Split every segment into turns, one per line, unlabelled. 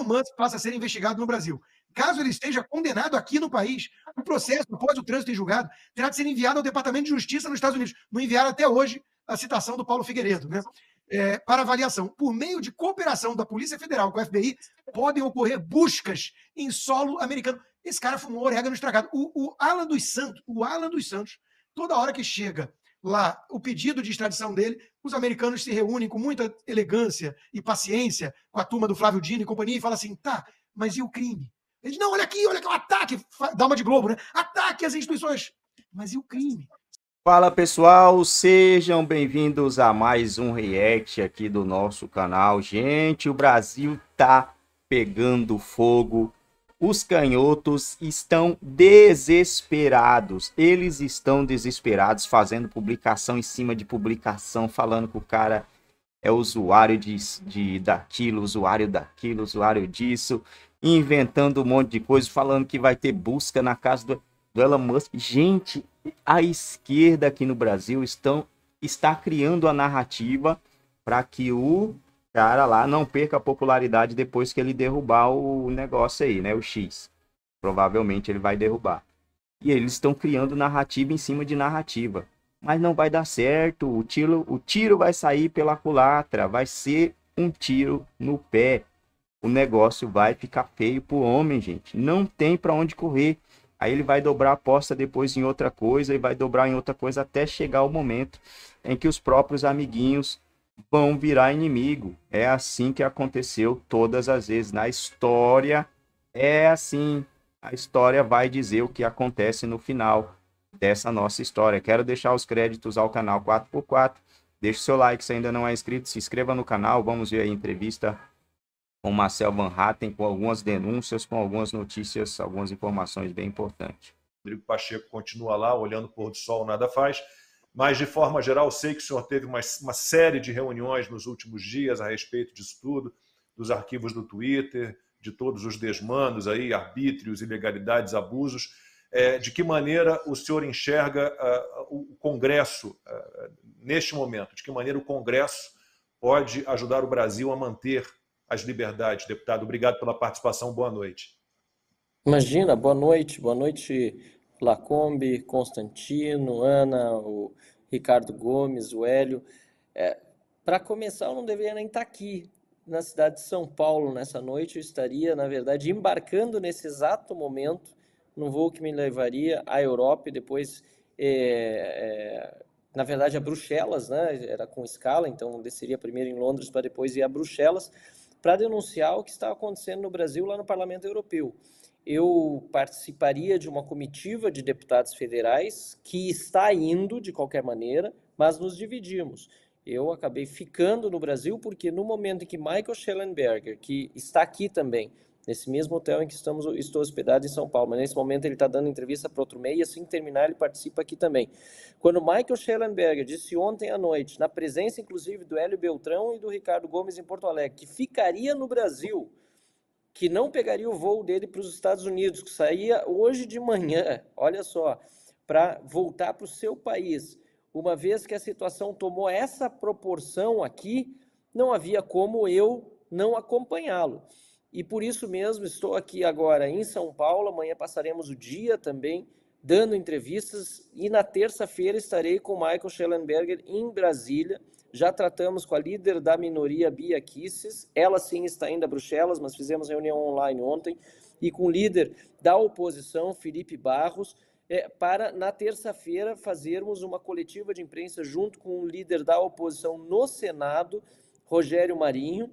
Elon Musk passa a ser investigado no Brasil. Caso ele esteja condenado aqui no país, o processo, após o trânsito em julgado, terá de ser enviado ao Departamento de Justiça nos Estados Unidos. Não enviaram até hoje a citação do Paulo Figueiredo, né? É, para avaliação. Por meio de cooperação da Polícia Federal com o FBI, podem ocorrer buscas em solo americano. Esse cara fumou orégano estragado. O, o Alan dos Santos, o Alan dos Santos, toda hora que chega lá o pedido de extradição dele, os americanos se reúnem com muita elegância e paciência com a turma do Flávio Dino e companhia e falam assim: tá, mas e o crime? Eles, não, olha aqui, olha aqui, o é um ataque, dá uma de Globo, né? Ataque
às instituições. Mas e o crime?
Fala pessoal, sejam bem-vindos a mais um react aqui do nosso canal. Gente, o Brasil tá pegando fogo os canhotos estão desesperados. Eles estão desesperados fazendo publicação em cima de publicação, falando que o cara é usuário de, de daquilo, usuário daquilo, usuário disso, inventando um monte de coisa, falando que vai ter busca na casa do, do Elon Musk. Gente, a esquerda aqui no Brasil estão, está criando a narrativa para que o cara lá não perca a popularidade depois que ele derrubar o negócio aí, né? O X. Provavelmente ele vai derrubar. E eles estão criando narrativa em cima de narrativa. Mas não vai dar certo. O tiro, o tiro vai sair pela culatra. Vai ser um tiro no pé. O negócio vai ficar feio pro homem, gente. Não tem para onde correr. Aí ele vai dobrar a aposta depois em outra coisa e vai dobrar em outra coisa até chegar o momento em que os próprios amiguinhos vão virar inimigo. É assim que aconteceu todas as vezes na história. É assim. A história vai dizer o que acontece no final dessa nossa história. Quero deixar os créditos ao canal 4x4. Deixe seu like se ainda não é inscrito, se inscreva no canal. Vamos ver a entrevista com Marcel Van Hatten, com algumas denúncias, com algumas notícias, algumas informações bem importantes.
Rodrigo Pacheco continua lá, olhando o pôr do sol, nada faz mas de forma geral, sei que o senhor teve uma, uma série de reuniões nos últimos dias a respeito disso tudo, dos arquivos do Twitter, de todos os desmandos aí, arbítrios, ilegalidades, abusos. É, de que maneira o senhor enxerga uh, o Congresso uh, neste momento? De que maneira o Congresso pode ajudar o Brasil a manter as liberdades? Deputado, obrigado pela participação. Boa noite.
Imagina,
boa noite. Boa noite Lacombe, Constantino, Ana, o Ricardo Gomes, o Hélio. É, Para começar, eu não deveria nem estar tá aqui na cidade de São Paulo nessa noite. Eu estaria, na verdade, embarcando nesse exato momento num voo que me levaria à Europa e depois, é, é, na verdade, a Bruxelas, né? Era com escala, então desceria primeiro em Londres para depois ir a Bruxelas para denunciar o que estava acontecendo no Brasil lá no Parlamento Europeu eu participaria de uma comitiva de deputados federais que está indo de qualquer maneira, mas nos dividimos. Eu acabei ficando no Brasil porque no momento em que Michael Schellenberger, que está aqui também, nesse mesmo hotel em que estamos, estou hospedado em São Paulo, mas nesse momento ele está dando entrevista para outro meio e assim que terminar ele participa aqui também. Quando Michael Schellenberger disse ontem à noite, na presença inclusive do Hélio Beltrão e do Ricardo Gomes em Porto Alegre, que ficaria no Brasil que não pegaria o voo dele para os Estados Unidos, que saía hoje de manhã, olha só, para voltar para o seu país. Uma vez que a situação tomou essa proporção aqui, não havia como eu não acompanhá-lo. E por isso mesmo estou aqui agora em São Paulo, amanhã passaremos o dia também dando entrevistas e na terça-feira estarei com Michael Schellenberger em Brasília já tratamos com a líder da minoria, Bia Kisses, ela sim está ainda a Bruxelas, mas fizemos reunião online ontem, e com o líder da oposição, Felipe Barros, é, para na terça-feira fazermos uma coletiva de imprensa junto com o líder da oposição no Senado, Rogério Marinho,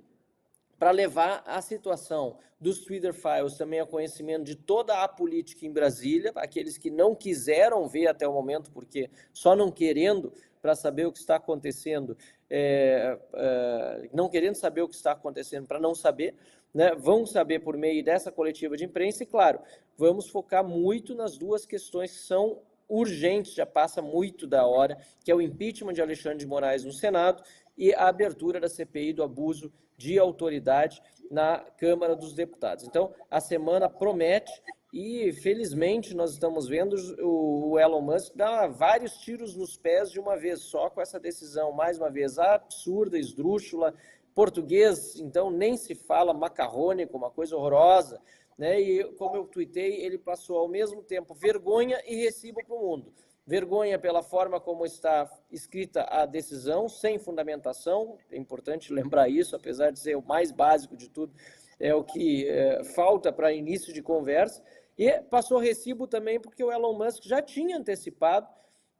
para levar a situação dos Twitter Files também a conhecimento de toda a política em Brasília, aqueles que não quiseram ver até o momento, porque só não querendo para saber o que está acontecendo, é, é, não querendo saber o que está acontecendo para não saber, né, vão saber por meio dessa coletiva de imprensa. E, claro, vamos focar muito nas duas questões que são urgentes, já passa muito da hora, que é o impeachment de Alexandre de Moraes no Senado e a abertura da CPI do abuso de autoridade na Câmara dos Deputados. Então, a semana promete e felizmente nós estamos vendo o Elon Musk dar vários tiros nos pés de uma vez só com essa decisão, mais uma vez absurda, esdrúxula. Português, então, nem se fala macarrônico, uma coisa horrorosa. Né? E como eu tuitei, ele passou ao mesmo tempo vergonha e recibo para o mundo. Vergonha pela forma como está escrita a decisão, sem fundamentação, é importante lembrar isso, apesar de ser o mais básico de tudo, é o que é, falta para início de conversa e passou recibo também porque o Elon Musk já tinha antecipado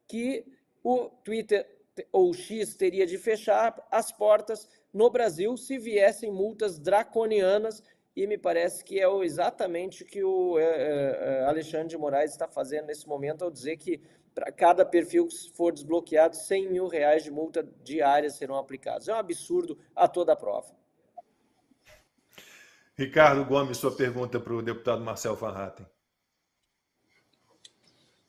que o Twitter ou o X teria de fechar as portas no Brasil se viessem multas draconianas e me parece que é exatamente o que o eh, eh, eh, Alexandre de Moraes está fazendo nesse momento ao dizer que para cada perfil que for desbloqueado, 100 mil reais de multa diária serão aplicados. É um absurdo a toda prova.
Ricardo Gomes, sua pergunta para o deputado Marcel van Hatten.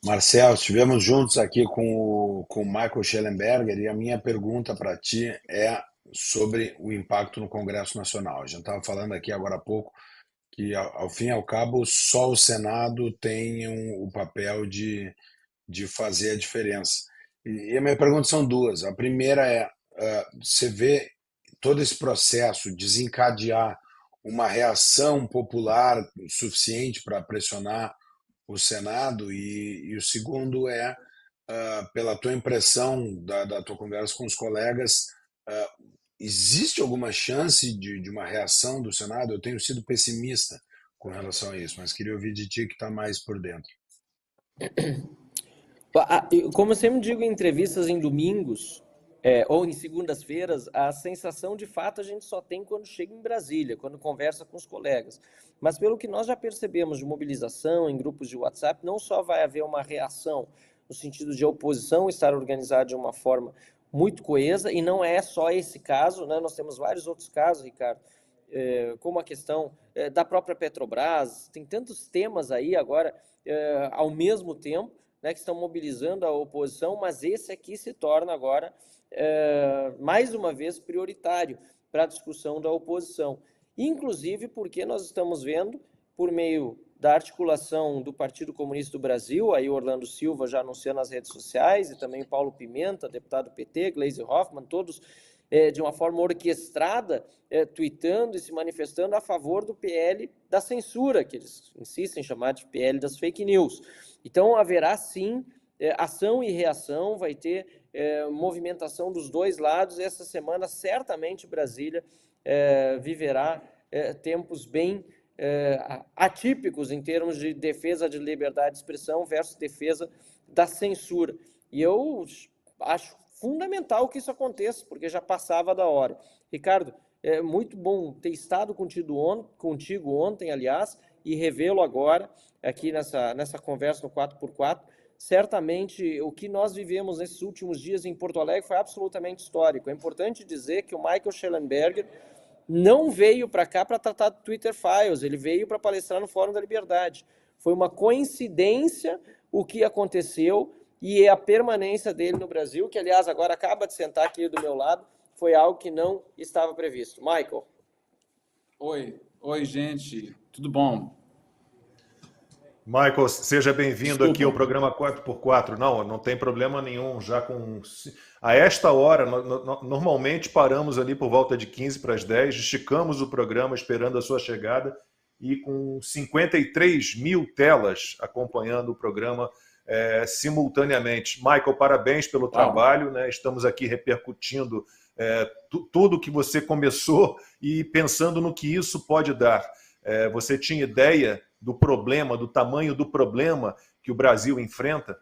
Marcel, estivemos juntos aqui com o, com o Michael Schellenberger e a minha pergunta para ti é sobre o impacto no Congresso Nacional. A gente estava falando aqui agora há pouco que, ao, fim e ao cabo, só o Senado tem um, o papel de, de fazer a diferença. E, e a minha pergunta são duas. A primeira é: uh, você vê todo esse processo desencadear uma reação popular suficiente para pressionar o Senado e, e o segundo é uh, pela tua impressão da, da, tua conversa com os colegas uh, existe alguma chance de, de, uma reação do Senado eu tenho sido pessimista com relação a isso mas queria ouvir de ti que está mais por dentro
como eu sempre digo em entrevistas em domingos é, ou em segundas-feiras, a sensação de fato a gente só tem quando chega em Brasília, quando conversa com os colegas. Mas pelo que nós já percebemos de mobilização em grupos de WhatsApp, não só vai haver uma reação no sentido de a oposição estar organizada de uma forma muito coesa, e não é só esse caso, né? nós temos vários outros casos, Ricardo, é, como a questão é, da própria Petrobras, tem tantos temas aí agora é, ao mesmo tempo né, que estão mobilizando a oposição, mas esse aqui se torna agora, é, mais uma vez, prioritário para a discussão da oposição. Inclusive porque nós estamos vendo, por meio da articulação do Partido Comunista do Brasil, aí Orlando Silva já anunciando nas redes sociais, e também Paulo Pimenta, deputado PT, Gleisi Hoffmann, todos é, de uma forma orquestrada, é, tweetando e se manifestando a favor do PL da censura, que eles insistem em chamar de PL das fake news. Então, haverá sim é, ação e reação, vai ter é, movimentação dos dois lados. Essa semana, certamente, Brasília é, viverá tempos bem atípicos em termos de defesa de liberdade de expressão versus defesa da censura. E eu acho fundamental que isso aconteça, porque já passava da hora. Ricardo, é muito bom ter estado contigo, contigo ontem, aliás, e revê-lo agora aqui nessa, nessa conversa no 4x4. Certamente, o que nós vivemos nesses últimos dias em Porto Alegre foi absolutamente histórico. É importante dizer que o Michael Schellenberger não veio para cá para tratar do Twitter Files, ele veio para palestrar no Fórum da Liberdade. Foi uma coincidência o que aconteceu e é a permanência dele no Brasil, que aliás agora acaba de sentar aqui do meu lado, foi algo que não estava previsto. Michael. Oi, oi
gente. Tudo bom? Michael, seja bem-vindo aqui ao programa 4x4. Não, não tem problema nenhum. Já com. A esta hora, no, no, normalmente paramos ali por volta de 15 para as 10, esticamos o programa esperando a sua chegada e com 53 mil telas acompanhando o programa é, simultaneamente. Michael, parabéns pelo trabalho. Né? Estamos aqui repercutindo é, tudo que você começou e pensando no que isso pode dar. É, você tinha ideia do problema, do tamanho do problema que o Brasil enfrenta?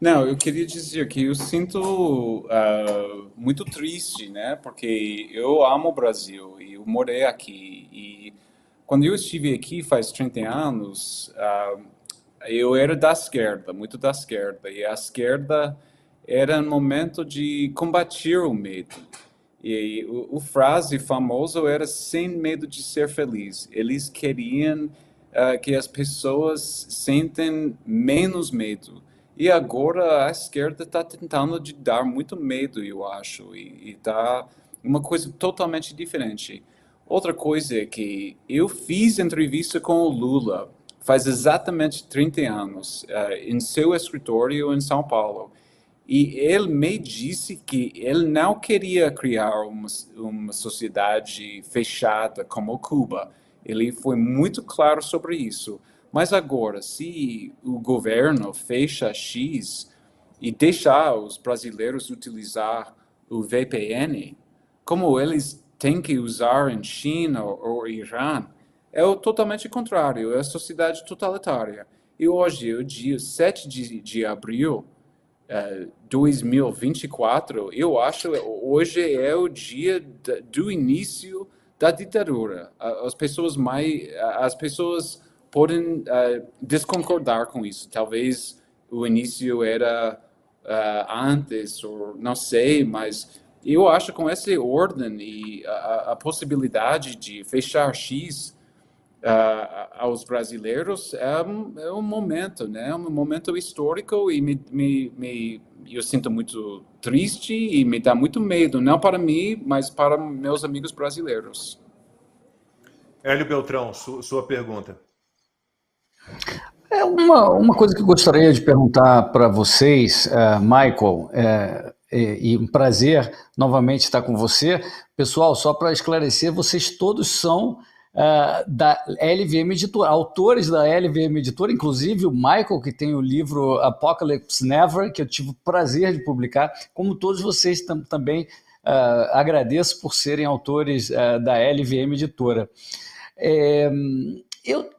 Não, eu queria dizer que eu sinto uh, muito triste, né? Porque eu amo o Brasil e eu morei aqui. E quando eu estive aqui faz 30 anos, uh, eu era da esquerda, muito da esquerda. E a esquerda era um momento de combater o medo. E o, o, frase famoso era sem medo de ser feliz. Eles queriam uh, que as pessoas sentem menos medo. E agora a esquerda está tentando de dar muito medo, eu acho, e está uma coisa totalmente diferente. Outra coisa é que eu fiz entrevista com o Lula faz exatamente 30 anos, uh, em seu escritório em São Paulo. E ele me disse que ele não queria criar uma, uma sociedade fechada como Cuba. Ele foi muito claro sobre isso. Mas agora, se o governo fecha X e deixar os brasileiros utilizar o VPN, como eles têm que usar em China ou Irã, é o totalmente contrário, é a sociedade totalitária. E hoje, é o dia 7 de, de abril, 2024, é, eu acho hoje é o dia do início da ditadura. As pessoas mais, as pessoas podem uh, desconcordar com isso. Talvez o início era uh, antes, ou não sei, mas eu acho com essa ordem e a, a possibilidade de fechar X aos brasileiros é um, é um, momento, né? É um momento histórico e me, me, me, eu sinto muito triste e me dá muito medo, não para mim, mas para meus amigos brasileiros.
Hélio Beltrão, su, sua pergunta. É uma,
uma coisa que eu gostaria de perguntar para vocês, uh, Michael, é, é e um prazer novamente estar com você. Pessoal, só para esclarecer, vocês todos são uh, da LVM Editora, autores da LVM Editora, inclusive o Michael, que tem o livro Apocalypse Never, que eu tive o prazer de publicar, como todos vocês tam também uh, agradeço por serem autores uh, da LVM Editora. É, eu,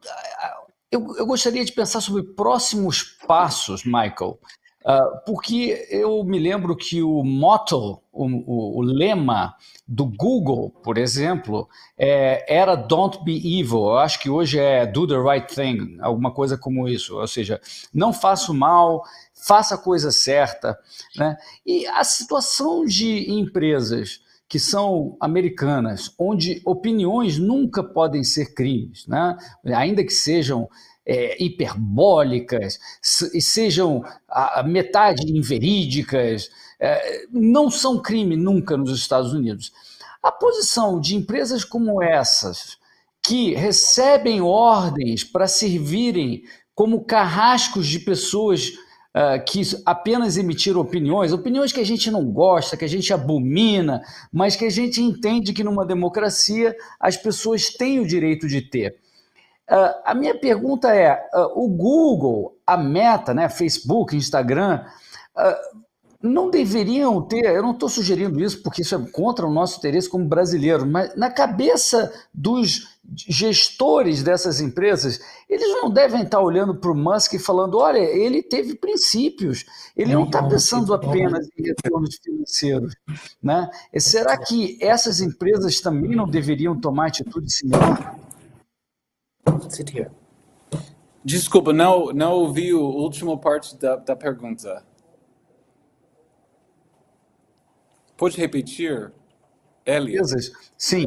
eu, eu gostaria de pensar sobre próximos passos, Michael. Ah, porque eu me lembro que o motto, o, o, o lema do Google, por exemplo, é, era Don't be evil. Eu acho que hoje é Do the right thing, alguma coisa como isso. Ou seja, não faça o mal, faça a coisa certa. Né? E a situação de empresas que são americanas, onde opiniões nunca podem ser crimes, né? ainda que sejam é, hiperbólicas, se, sejam a, a metade inverídicas, é, não são crime nunca nos Estados Unidos. A posição de empresas como essas, que recebem ordens para servirem como carrascos de pessoas uh, que apenas emitiram opiniões, opiniões que a gente não gosta, que a gente abomina, mas que a gente entende que numa democracia as pessoas têm o direito de ter. Uh, a minha pergunta é: uh, o Google, a Meta, né, Facebook, Instagram, uh, não deveriam ter, eu não estou sugerindo isso porque isso é contra o nosso interesse como brasileiro, mas na cabeça dos gestores dessas empresas, eles não devem estar olhando para o Musk e falando: olha, ele teve princípios, ele não está pensando apenas em retornos financeiros. Né? será que essas empresas também não deveriam tomar atitude similar? Sit here.
Desculpa, não, não ouvi a última parte da, da pergunta.
Pode repetir, Elias? Sim,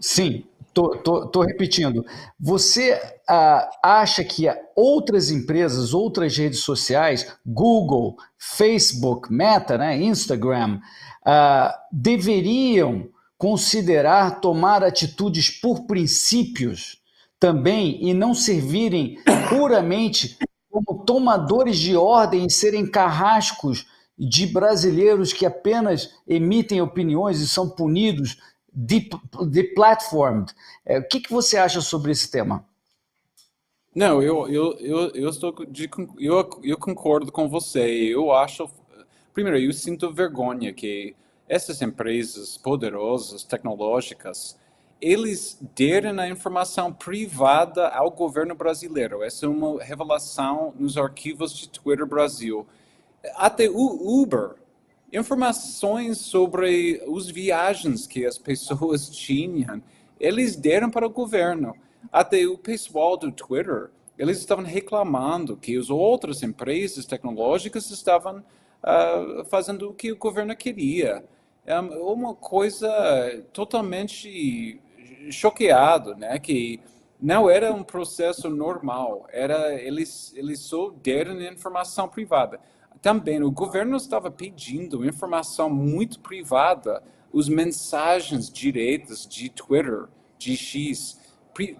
sim, estou repetindo. Você ah, acha que outras empresas, outras redes sociais, Google, Facebook, Meta, né, Instagram, ah, deveriam considerar tomar atitudes por princípios também e não servirem puramente como tomadores de ordem e serem carrascos de brasileiros que apenas emitem opiniões e são punidos de, de platformed. É, o que, que você acha sobre esse tema?
Não, eu, eu, eu, eu, estou de, eu, eu concordo com você. Eu acho. Primeiro, eu sinto vergonha que essas empresas poderosas, tecnológicas, eles deram a informação privada ao governo brasileiro. Essa é uma revelação nos arquivos de Twitter Brasil. Até o Uber, informações sobre as viagens que as pessoas tinham, eles deram para o governo. Até o pessoal do Twitter, eles estavam reclamando que as outras empresas tecnológicas estavam uh, fazendo o que o governo queria é uma coisa totalmente choqueado, né? Que não era um processo normal, era eles eles só deram informação privada. Também o governo estava pedindo informação muito privada, os mensagens diretas de Twitter, de X,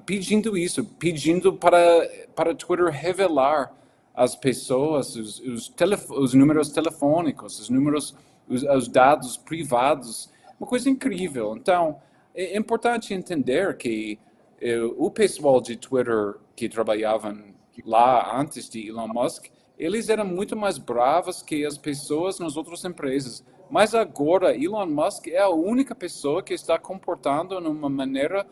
pedindo isso, pedindo para para Twitter revelar as pessoas, os, os, os números telefônicos, os números, os, os dados privados, uma coisa incrível. Então é, é importante entender que eh, o pessoal de Twitter que trabalhavam lá antes de Elon Musk, eles eram muito mais bravos que as pessoas nas outras empresas. Mas agora, Elon Musk é a única pessoa que está comportando de uma maneira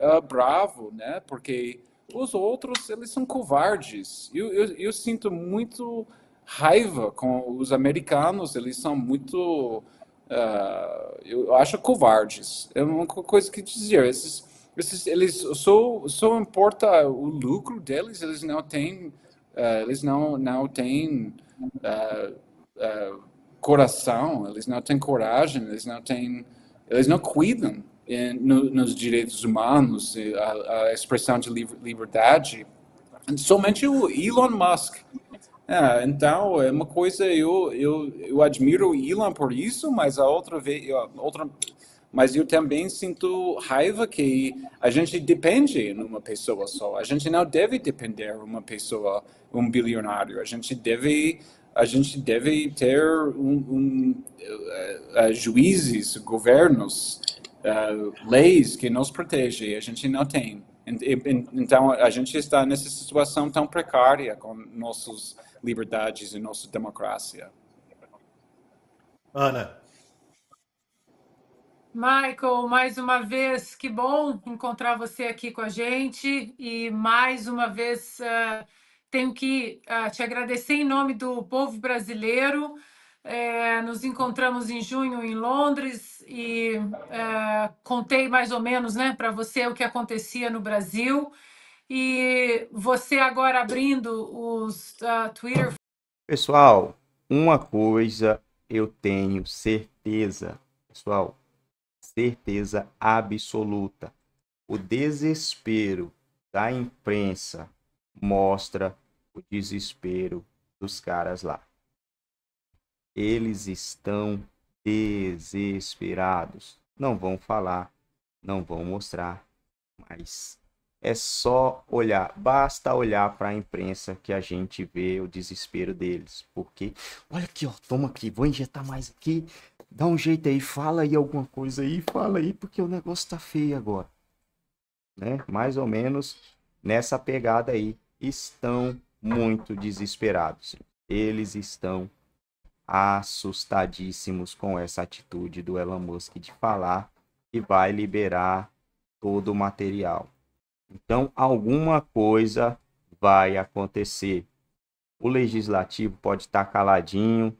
uh, bravo, né? Porque os outros, eles são covardes. Eu, eu, eu sinto muito raiva com os americanos, eles são muito uh, eu acho covardes. É uma coisa que dizer. Esses, esses, eles só, só importa o lucro deles. Eles não têm, uh, eles não não têm uh, coração. Eles não têm coragem. Eles não têm, eles não cuidam em, no, nos direitos humanos, a, a expressão de liberdade. Somente o Elon Musk é, então é uma coisa eu eu, eu admiro o Elon por isso, mas a outra vez eu, outra mas eu também sinto raiva que a gente depende de uma pessoa só. A gente não deve depender de uma pessoa, um bilionário. A gente deve a gente deve ter um, um uh, uh, juízes, governos, uh, leis que nos protegem. A gente não tem. Então, a gente está nessa situação tão precária com nossas liberdades e nossa democracia.
Ana. Michael, mais uma vez, que bom encontrar você aqui com a gente. E mais uma vez, uh, tenho que uh, te agradecer em nome do povo brasileiro. É, nos encontramos em junho em Londres e é, contei mais ou menos né, para você o que acontecia no Brasil. E você agora abrindo os uh, Twitter.
Pessoal, uma coisa eu tenho certeza, pessoal, certeza absoluta. O desespero da imprensa mostra o desespero dos caras lá. Eles estão desesperados. Não vão falar, não vão mostrar, mas é só olhar, basta olhar para a imprensa que a gente vê o desespero deles, porque olha aqui, ó, toma aqui, vou injetar mais aqui, dá um jeito aí, fala aí alguma coisa aí, fala aí, porque o negócio tá feio agora, né? Mais ou menos nessa pegada aí, estão muito desesperados, eles estão assustadíssimos com essa atitude do Elon Musk de falar que vai liberar todo o material. Então, alguma coisa vai acontecer. O legislativo pode estar caladinho,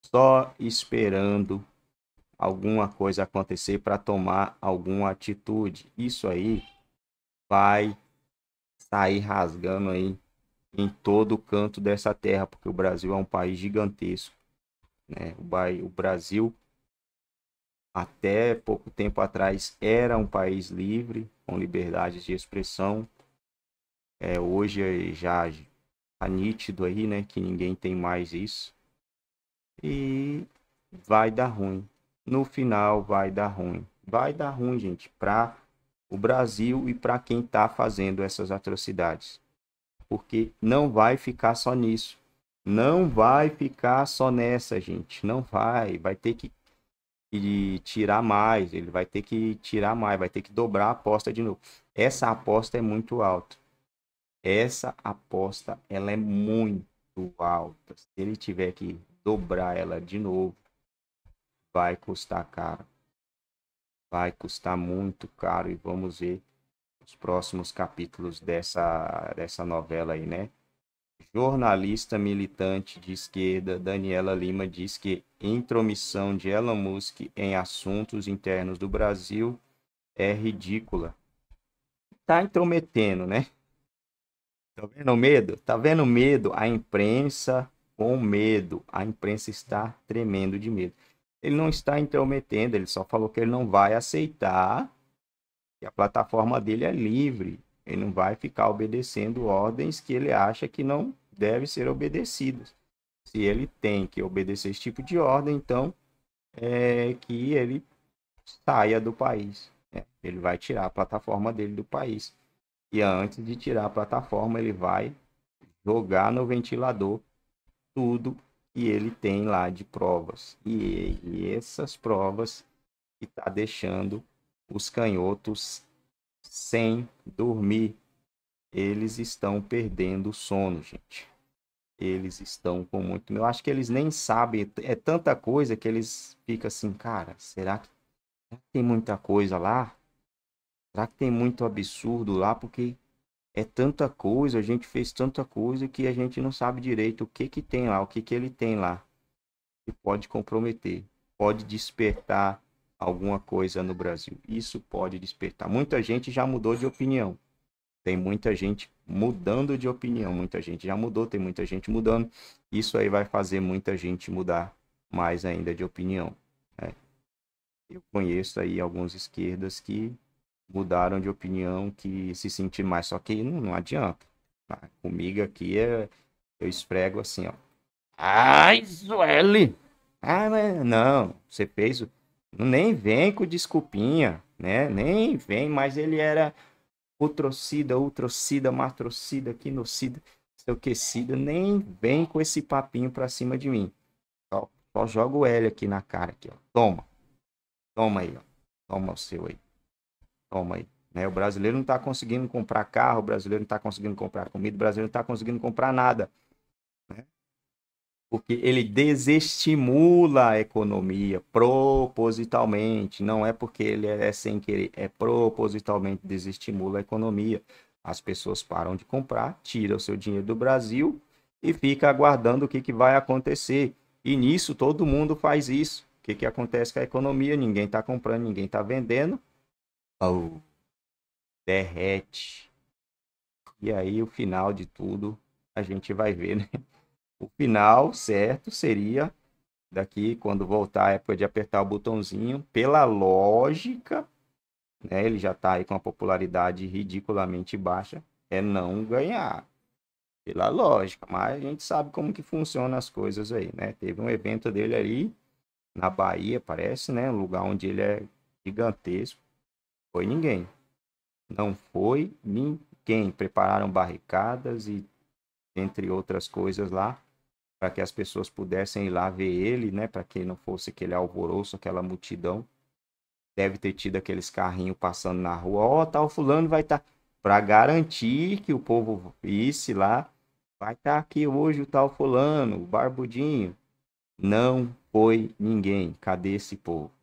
só esperando alguma coisa acontecer para tomar alguma atitude. Isso aí vai sair rasgando aí em todo canto dessa terra, porque o Brasil é um país gigantesco né? O Brasil, até pouco tempo atrás, era um país livre, com liberdade de expressão. É, hoje é já está nítido aí, né? Que ninguém tem mais isso. E vai dar ruim. No final, vai dar ruim. Vai dar ruim, gente, para o Brasil e para quem está fazendo essas atrocidades. Porque não vai ficar só nisso. Não vai ficar só nessa, gente. Não vai. Vai ter que tirar mais. Ele vai ter que tirar mais. Vai ter que dobrar a aposta de novo. Essa aposta é muito alta. Essa aposta ela é muito alta. Se ele tiver que dobrar ela de novo, vai custar caro. Vai custar muito caro e vamos ver os próximos capítulos dessa, dessa novela aí, né? jornalista militante de esquerda Daniela Lima diz que intromissão de Elon Musk em assuntos internos do Brasil é ridícula. Tá intrometendo, né? Tá vendo medo? Tá vendo medo? A imprensa com medo. A imprensa está tremendo de medo. Ele não está intrometendo, ele só falou que ele não vai aceitar que a plataforma dele é livre. Ele não vai ficar obedecendo ordens que ele acha que não deve ser obedecidas. Se ele tem que obedecer esse tipo de ordem, então é que ele saia do país. Né? Ele vai tirar a plataforma dele do país. E antes de tirar a plataforma, ele vai jogar no ventilador tudo que ele tem lá de provas. E, e essas provas que está deixando os canhotos sem dormir, eles estão perdendo o sono, gente. Eles estão com muito. Eu acho que eles nem sabem. É tanta coisa que eles ficam assim, cara, será que, será que tem muita coisa lá? Será que tem muito absurdo lá? Porque é tanta coisa, a gente fez tanta coisa que a gente não sabe direito o que que tem lá, o que que ele tem lá. E pode comprometer, pode despertar alguma coisa no Brasil. Isso pode despertar. Muita gente já mudou de opinião. Tem muita gente mudando de opinião, muita gente já mudou, tem muita gente mudando. Isso aí vai fazer muita gente mudar mais ainda de opinião. Né? Eu conheço aí alguns esquerdas que mudaram de opinião, que se sentir mais, só que não, não adianta. Tá? Comigo aqui é, eu esfrego assim, ó. Ai, Zueli! Ah, mas não, você fez. Nem vem com desculpinha, né? Nem vem, mas ele era Otrocida, ultrocida, matrocida, quinocida, sei o que, cida. Nem vem com esse papinho pra cima de mim. só joga o L aqui na cara. Aqui, ó. Toma. Toma aí, ó. Toma o seu aí. Toma aí. Né? O brasileiro não está conseguindo comprar carro, o brasileiro não está conseguindo comprar comida, o brasileiro não está conseguindo comprar nada porque ele desestimula a economia propositalmente, não é porque ele é sem querer, é propositalmente desestimula a economia. As pessoas param de comprar, tiram o seu dinheiro do Brasil e fica aguardando o que, que vai acontecer. E nisso todo mundo faz isso. O que, que acontece com a economia? Ninguém está comprando, ninguém está vendendo. Oh, derrete. E aí o final de tudo a gente vai ver, né? O final certo seria daqui quando voltar a época de apertar o botãozinho, pela lógica, né, ele já está aí com a popularidade ridiculamente baixa, é não ganhar. Pela lógica, mas a gente sabe como que funcionam as coisas aí, né? Teve um evento dele ali na Bahia, parece, né? Um lugar onde ele é gigantesco. Foi ninguém. Não foi ninguém. Prepararam barricadas e entre outras coisas lá para que as pessoas pudessem ir lá ver ele, né? Para que não fosse aquele alvoroço, aquela multidão. Deve ter tido aqueles carrinhos passando na rua, ó, tá oh, tal fulano vai estar, tá... para garantir que o povo visse lá, vai estar tá aqui hoje o tal fulano, o barbudinho. Não foi ninguém. Cadê esse povo?